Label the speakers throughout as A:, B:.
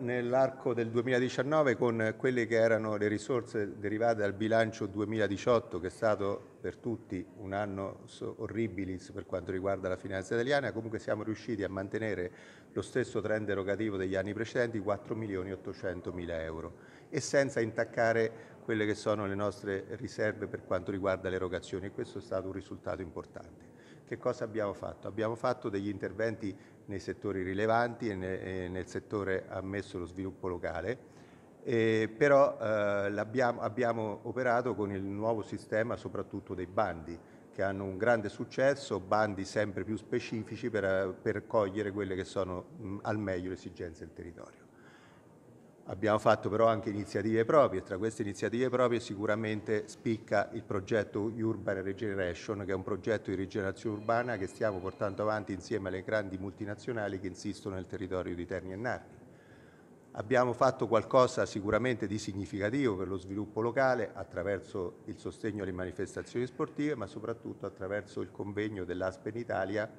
A: nell'arco del 2019 con quelle che erano le risorse derivate dal bilancio 2018 che è stato per tutti un anno orribilis per quanto riguarda la finanza italiana, comunque siamo riusciti a mantenere lo stesso trend erogativo degli anni precedenti, 4 milioni 800 mila euro e senza intaccare quelle che sono le nostre riserve per quanto riguarda le erogazioni e questo è stato un risultato importante che cosa abbiamo fatto? Abbiamo fatto degli interventi nei settori rilevanti e, nel settore ammesso lo sviluppo locale, eh, però eh, abbiamo, abbiamo operato con il nuovo sistema soprattutto dei bandi che hanno un grande successo, bandi sempre più specifici per, per cogliere quelle che sono mh, al meglio le esigenze del territorio. Abbiamo fatto però anche iniziative proprie, tra queste iniziative proprie sicuramente spicca il progetto Urban Regeneration, che è un progetto di rigenerazione urbana che stiamo portando avanti insieme alle grandi multinazionali che insistono nel territorio di Terni e Narni. Abbiamo fatto qualcosa sicuramente di significativo per lo sviluppo locale attraverso il sostegno alle manifestazioni sportive, ma soprattutto attraverso il convegno dell'Aspen Italia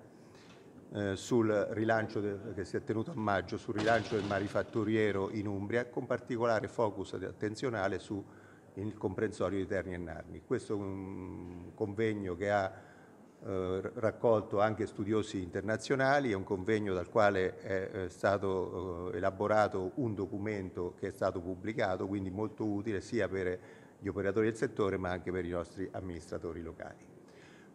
A: eh, sul rilancio de, che si è tenuto a maggio sul rilancio del manifatturiero in Umbria, con particolare focus attenzionale sul comprensorio di Terni e Narni. Questo è un convegno che ha eh, raccolto anche studiosi internazionali, è un convegno dal quale è stato eh, elaborato un documento che è stato pubblicato, quindi molto utile sia per gli operatori del settore ma anche per i nostri amministratori locali.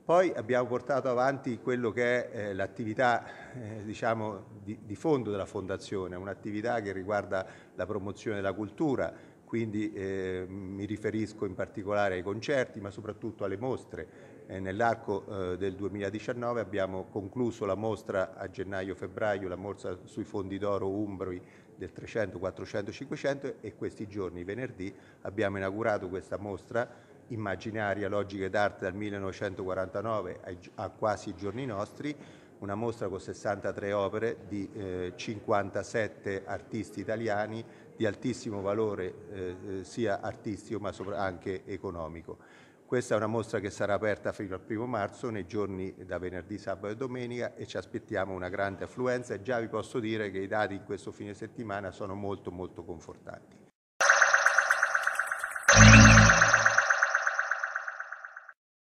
A: Poi abbiamo portato avanti quello che è eh, l'attività eh, diciamo, di, di, fondo della Fondazione, un'attività che riguarda la promozione della cultura, quindi eh, mi riferisco in particolare ai concerti ma soprattutto alle mostre. Eh, nell'arco eh, del 2019 abbiamo concluso la mostra a gennaio-febbraio, la mostra sui fondi d'oro umbri del 300, 400, 500 e questi giorni, venerdì, abbiamo inaugurato questa mostra immaginaria logica d'arte dal 1949 a quasi i giorni nostri, una mostra con 63 opere di eh, 57 artisti italiani di altissimo valore eh, eh sia artistico ma anche economico. Questa è una mostra che sarà aperta fino al primo marzo, nei giorni da venerdì, sabato e domenica e ci aspettiamo una grande affluenza e già vi posso dire che i dati in questo fine settimana sono molto molto confortanti.